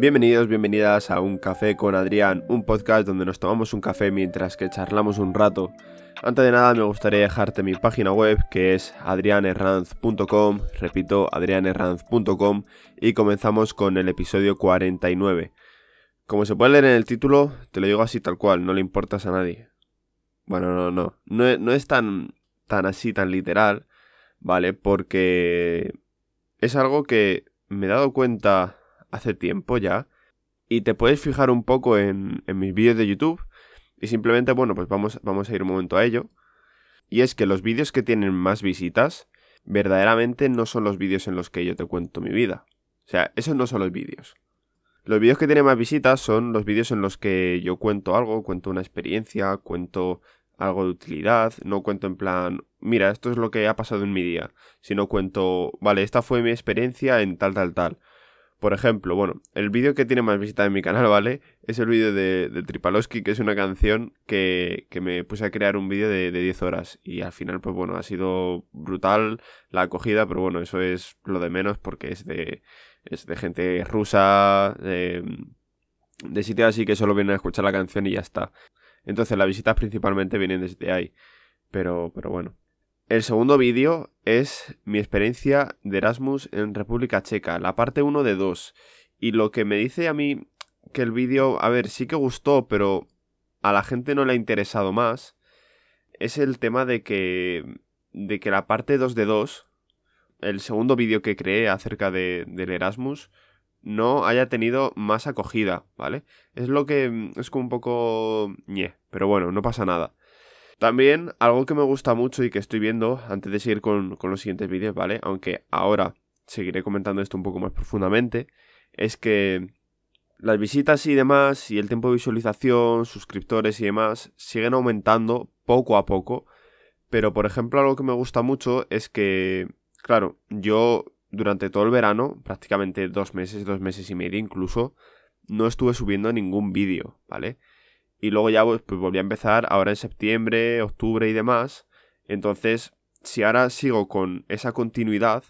Bienvenidos, bienvenidas a Un Café con Adrián, un podcast donde nos tomamos un café mientras que charlamos un rato. Antes de nada me gustaría dejarte mi página web que es adrianerranz.com, repito, adrianerranz.com y comenzamos con el episodio 49. Como se puede leer en el título, te lo digo así tal cual, no le importas a nadie. Bueno, no, no, no, no es tan, tan así, tan literal, ¿vale? Porque es algo que me he dado cuenta hace tiempo ya. Y te puedes fijar un poco en, mis vídeos de YouTube. Y simplemente, bueno, pues vamos, vamos a ir un momento a ello. Y es que los vídeos que tienen más visitas, verdaderamente no son los vídeos en los que yo te cuento mi vida. O sea, esos no son los vídeos. Los vídeos que tienen más visitas son los vídeos en los que yo cuento algo, cuento una experiencia, cuento algo de utilidad, no cuento en plan, mira, esto es lo que ha pasado en mi día, sino cuento, vale, esta fue mi experiencia en tal, tal, tal. Por ejemplo, bueno, el vídeo que tiene más visitas en mi canal, ¿vale? Es el vídeo de, Tripaloski, que es una canción que, me puse a crear un vídeo de, 10 horas. Y al final, pues bueno, ha sido brutal la acogida, pero bueno, eso es lo de menos porque es de, es de gente rusa, de, sitios así que solo vienen a escuchar la canción y ya está. Entonces las visitas principalmente vienen desde ahí. Pero, pero bueno. El segundo vídeo es mi experiencia de Erasmus en República Checa, la parte 1 de 2. Y lo que me dice a mí que el vídeo, a ver, sí que gustó, pero a la gente no le ha interesado más, es el tema de que, de que la parte 2 de 2, el segundo vídeo que creé acerca del Erasmus, no haya tenido más acogida, ¿vale? Es lo que mm, es como un poco ñe, pero bueno, no pasa nada. También algo que me gusta mucho y que estoy viendo antes de seguir con, los siguientes vídeos, ¿vale? Aunque ahora seguiré comentando esto un poco más profundamente, es que las visitas y demás, y el tiempo de visualización, suscriptores y demás, siguen aumentando poco a poco. Pero, por ejemplo, algo que me gusta mucho es que, claro, yo durante todo el verano, prácticamente dos meses, dos meses y medio incluso, no estuve subiendo ningún vídeo, ¿vale? y luego ya pues, pues, volví a empezar ahora en septiembre, octubre y demás. Entonces, si ahora sigo con esa continuidad,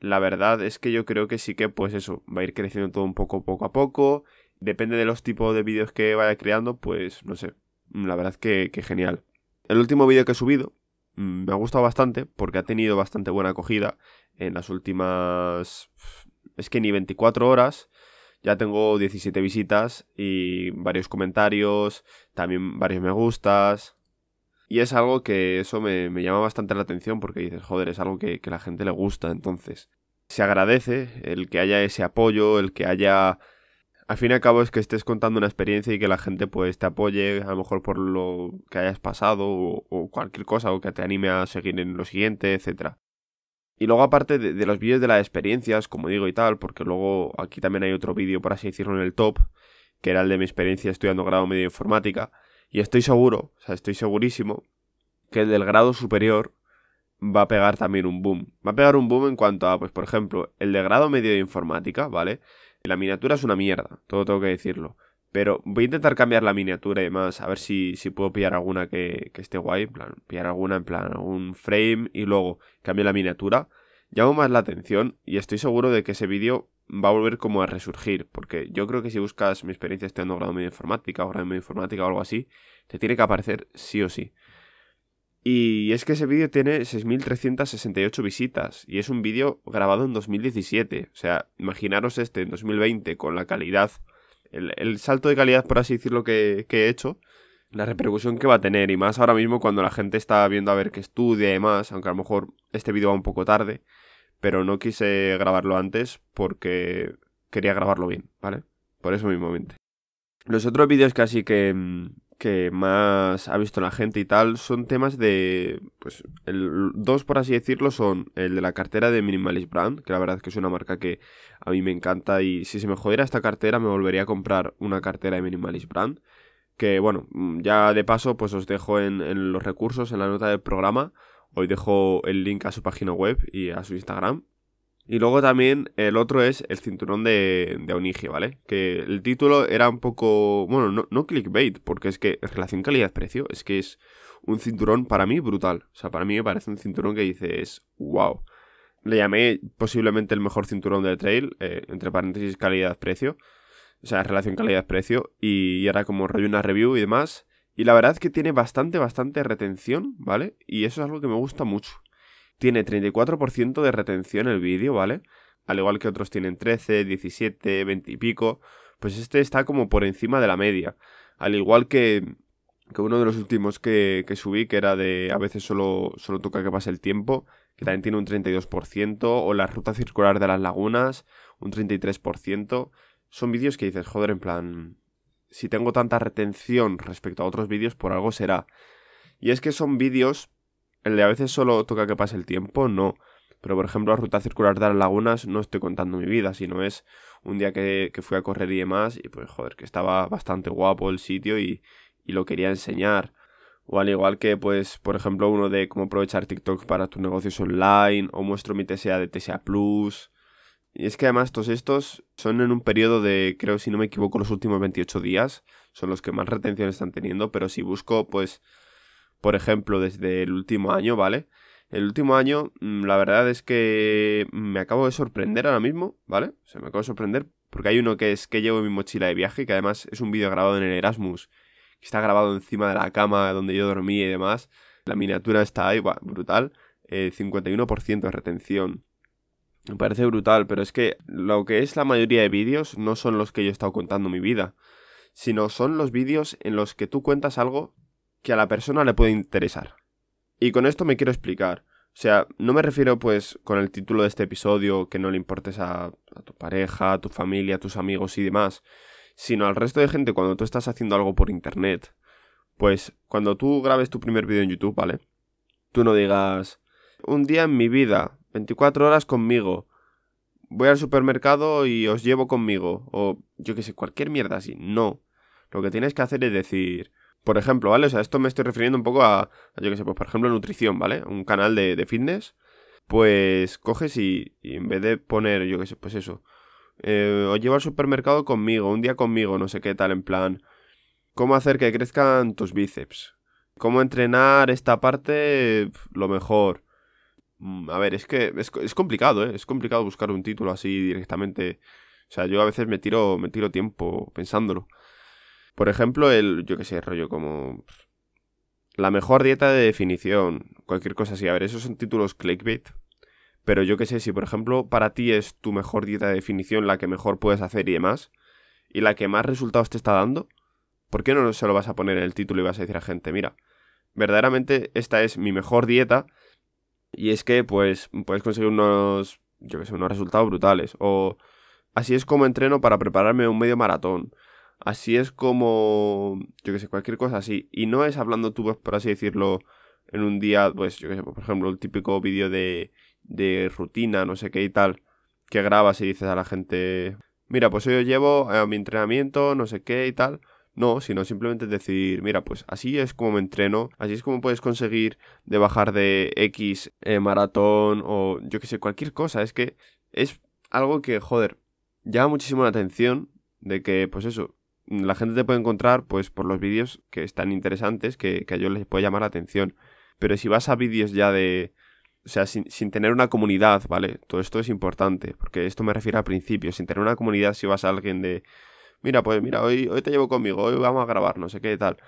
la verdad es que yo creo que sí que pues eso, va a ir creciendo todo un poco poco a poco. Depende de los tipos de vídeos que vaya creando, pues no sé, la verdad que, que genial. El último vídeo que he subido mm, me ha gustado bastante porque ha tenido bastante buena acogida en las últimas... Es que ni 24 horas ya tengo 17 visitas y varios comentarios, también varios me gustas. Y es algo que eso me, llama bastante la atención porque dices, joder, es algo que, la gente le gusta. Entonces, se agradece el que haya ese apoyo, el que haya al fin y al cabo es que estés contando una experiencia y que la gente pues te apoye, a lo mejor por lo que hayas pasado o, o, cualquier cosa, o que te anime a seguir en lo siguiente, etcétera. Y luego aparte de, los vídeos de las experiencias, como digo y tal, porque luego aquí también hay otro vídeo, por así decirlo, en el top, que era el de mi experiencia estudiando grado medio de informática. Y estoy seguro, o sea, estoy segurísimo, que el del grado superior va a pegar también un boom. Va a pegar un boom en cuanto a, pues por ejemplo, el de grado medio de informática, ¿vale? La miniatura es una mierda, todo tengo que decirlo. Pero voy a intentar cambiar la miniatura y demás. A ver si, puedo pillar alguna que, esté guay. En plan, pillar alguna en plan un frame y luego cambio la miniatura. Llamo más la atención y estoy seguro de que ese vídeo va a volver como a resurgir. Porque yo creo que si buscas mi experiencia estudiando grado medio informática o grado medio informática o algo así, te tiene que aparecer sí o sí. Y es que ese vídeo tiene 6.368 visitas y es un vídeo grabado en 2017. O sea, imaginaros este en 2020 con la calidad el, salto de calidad, por así decirlo, que, que, he hecho, la repercusión que va a tener, y más ahora mismo cuando la gente está viendo a ver que estudia y demás, aunque a lo mejor este vídeo va un poco tarde, pero no quise grabarlo antes porque quería grabarlo bien, ¿vale? Por eso mismo. Los otros vídeos que así que, mm, que más ha visto la gente y tal son temas de, pues, dos por así decirlo son el de la cartera de Minimalist Brand, que la verdad es que es una marca que a mí me encanta y si se me jodiera esta cartera me volvería a comprar una cartera de Minimalist Brand, que bueno, mm, ya de paso pues os dejo en, en los recursos, en la nota del programa, hoy dejo el link a su página web y a su Instagram y luego también el otro es el cinturón de, de ¿vale? Que el título era un poco. Bueno, no, no clickbait, porque es que relación calidad-precio, es que es un cinturón para mí brutal. O sea, para mí me parece un cinturón que dices, wow. Le llamé posiblemente el mejor cinturón del trail, eh, entre paréntesis calidad-precio. O sea, relación calidad-precio. Y, y era como rollo una review y demás. Y la verdad es que tiene bastante, bastante retención, ¿vale? Y eso es algo que me gusta mucho. Tiene 34% de retención el vídeo, ¿vale? Al igual que otros tienen 13, 17, 20 y pico, pues este está como por encima de la media. Al igual que, que uno de los últimos que, subí, que era de a veces solo, solo toca que pase el tiempo, que también tiene un 32%, o la ruta circular de las lagunas, un 33%. Son vídeos que dices, joder, en plan, si tengo tanta retención respecto a otros vídeos, por algo será. Y es que son vídeos el de a veces solo toca que pase el tiempo, no. Pero por ejemplo, la ruta circular de las lagunas no estoy contando mi vida, sino es un día que, fui a correr y demás, y pues joder, que estaba bastante guapo el sitio y, y lo quería enseñar. O al igual que, pues, por ejemplo, uno de cómo aprovechar TikTok para tus negocios online, o muestro mi TSA de TSA Plus. Y es que además todos estos son en un periodo de, creo, si no me equivoco, los últimos 28 días. Son los que más retención están teniendo, pero si busco, pues, por ejemplo, desde el último año, ¿vale? El último año, mm, la verdad es que me acabo de sorprender ahora mismo, ¿vale? se me acabo de sorprender porque hay uno que es que llevo mi mochila de viaje, que además es un vídeo grabado en el Erasmus, que está grabado encima de la cama donde yo dormí y demás. La miniatura está ahí, brutal. 51% eh, de retención. Me parece brutal, pero es que lo que es la mayoría de vídeos no son los que yo he estado contando mi vida, sino son los vídeos en los que tú cuentas algo que a la persona le puede interesar. Y con esto me quiero explicar. O sea, no me refiero pues con el título de este episodio que no le importes a, tu pareja, a tu familia, a tus amigos y demás, sino al resto de gente cuando tú estás haciendo algo por internet. Pues cuando tú grabes tu primer vídeo en YouTube, ¿vale? Tú no digas, un día en mi vida, 24 horas conmigo, voy al supermercado y os llevo conmigo, o yo qué sé, cualquier mierda así. No. Lo que tienes que hacer es decir, por ejemplo, ¿vale? O sea, esto me estoy refiriendo un poco a, yo qué sé, pues por ejemplo, nutrición, ¿vale? Un canal de, fitness, pues coges y, en vez de poner, yo qué sé, pues eso, eh, os llevo al supermercado conmigo, un día conmigo, no sé qué tal, en plan, ¿cómo hacer que crezcan tus bíceps? ¿Cómo entrenar esta parte lo mejor? Mm, a ver, es que es, es complicado, ¿eh? Es complicado buscar un título así directamente. O sea, yo a veces me tiro, me tiro tiempo pensándolo. Por ejemplo, el, yo qué sé, rollo como... La mejor dieta de definición, cualquier cosa así. A ver, esos son títulos clickbait. Pero yo qué sé, si por ejemplo para ti es tu mejor dieta de definición, la que mejor puedes hacer y demás, y la que más resultados te está dando, ¿por qué no se lo vas a poner en el título y vas a decir a gente, mira, verdaderamente esta es mi mejor dieta y es que pues puedes conseguir unos, yo qué sé, unos resultados brutales o así es como entreno para prepararme un medio maratón Así es como, yo que sé, cualquier cosa así. Y no es hablando tú, pues, por así decirlo, en un día, pues, yo que sé, pues, por ejemplo, el típico vídeo de, rutina, no sé qué y tal, que grabas y dices a la gente, mira, pues yo llevo mi entrenamiento, no sé qué y tal. No, sino simplemente decir, mira, pues así es como me entreno, así es como puedes conseguir de bajar de X eh, maratón o yo que sé, cualquier cosa. Es que es algo que, joder, llama muchísimo la atención de que, pues eso, la gente te puede encontrar pues por los vídeos que están interesantes, que, que a ellos les puede llamar la atención. Pero si vas a vídeos ya de... O sea, sin, tener una comunidad, ¿vale? Todo esto es importante, porque esto me refiero al principio. Sin tener una comunidad, si vas a alguien de... Mira, pues mira, hoy, hoy te llevo conmigo, hoy vamos a grabar, no sé qué tal.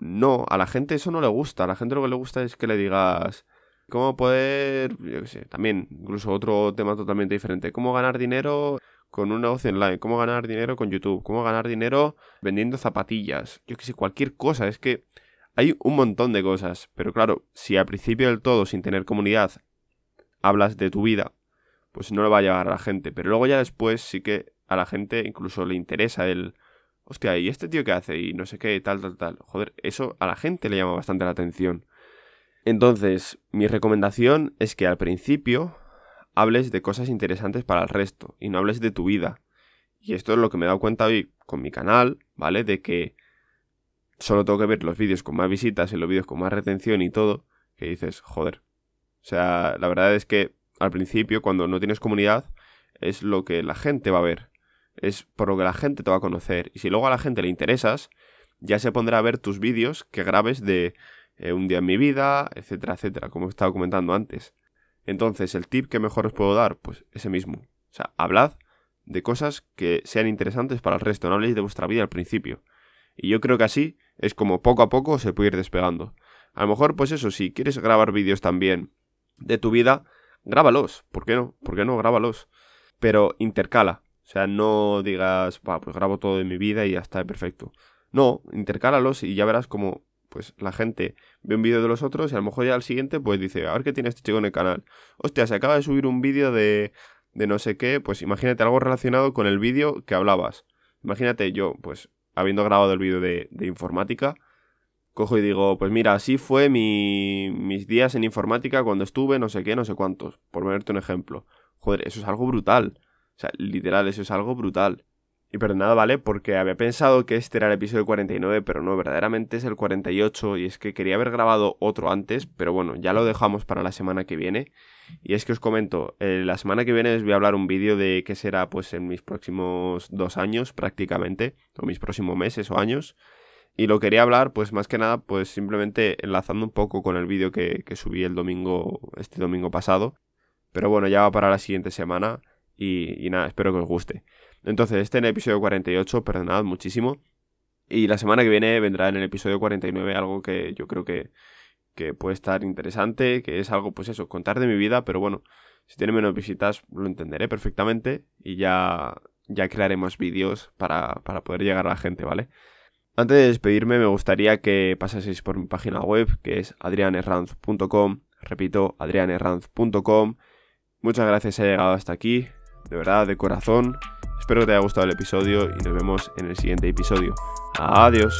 No, a la gente eso no le gusta. A la gente lo que le gusta es que le digas cómo poder, yo qué sé, también, incluso otro tema totalmente diferente, cómo ganar dinero con voz negocio online, cómo ganar dinero con YouTube, cómo ganar dinero vendiendo zapatillas, yo que sé, cualquier cosa, es que hay un montón de cosas, pero claro, si al principio del todo, sin tener comunidad, hablas de tu vida, pues no lo va a llegar a la gente, pero luego ya después sí que a la gente incluso le interesa el, hostia, ¿y este tío qué hace? Y no sé qué, tal, tal, tal. Joder, eso a la gente le llama bastante la atención. Entonces, mi recomendación es que al principio hables de cosas interesantes para el resto y no hables de tu vida. Y esto es lo que me he dado cuenta hoy con mi canal, ¿vale? De que solo tengo que ver los vídeos con más visitas y los vídeos con más retención y todo, que dices, joder. O sea, la verdad es que al principio, cuando no tienes comunidad, es lo que la gente va a ver. Es por lo que la gente te va a conocer. Y si luego a la gente le interesas, ya se pondrá a ver tus vídeos que grabes de eh, un día en mi vida, etcétera, etcétera, como estaba comentando antes. Entonces, el tip que mejor os puedo dar, pues ese mismo. O sea, hablad de cosas que sean interesantes para el resto, no habléis de vuestra vida al principio. Y yo creo que así es como poco a poco se puede ir despegando. A lo mejor, pues eso, si quieres grabar vídeos también de tu vida, grábalos. ¿Por qué no? ¿Por qué no? Grábalos. Pero intercala. O sea, no digas, va, pues grabo todo de mi vida y ya está, perfecto. No, intercálalos y ya verás cómo pues la gente ve un vídeo de los otros y a lo mejor ya al siguiente pues dice, a ver qué tiene este chico en el canal. Hostia, se acaba de subir un vídeo de, de no sé qué, pues imagínate algo relacionado con el vídeo que hablabas. Imagínate yo, pues habiendo grabado el vídeo de, informática, cojo y digo, pues mira, así fue mi, mis días en informática cuando estuve no sé qué, no sé cuántos, por ponerte un ejemplo. Joder, eso es algo brutal. O sea, literal, eso es algo brutal. Y nada ¿vale? Porque había pensado que este era el episodio 49, pero no, verdaderamente es el 48 y es que quería haber grabado otro antes, pero bueno, ya lo dejamos para la semana que viene. Y es que os comento, eh, la semana que viene os voy a hablar un vídeo de qué será pues en mis próximos dos años prácticamente, o mis próximos meses o años. Y lo quería hablar pues más que nada pues simplemente enlazando un poco con el vídeo que, subí el domingo, este domingo pasado. Pero bueno, ya va para la siguiente semana y, y nada, espero que os guste. Entonces, este en el episodio 48, perdonad muchísimo. Y la semana que viene vendrá en el episodio 49 algo que yo creo que, puede estar interesante, que es algo, pues eso, contar de mi vida, pero bueno, si tiene menos visitas lo entenderé perfectamente y ya, ya más vídeos para, para poder llegar a la gente, ¿vale? Antes de despedirme, me gustaría que pasaseis por mi página web, que es adrianerranz.com. Repito, adrianerranz.com. Muchas gracias he llegado hasta aquí. De verdad, de corazón. Espero que te haya gustado el episodio y nos vemos en el siguiente episodio. Adiós.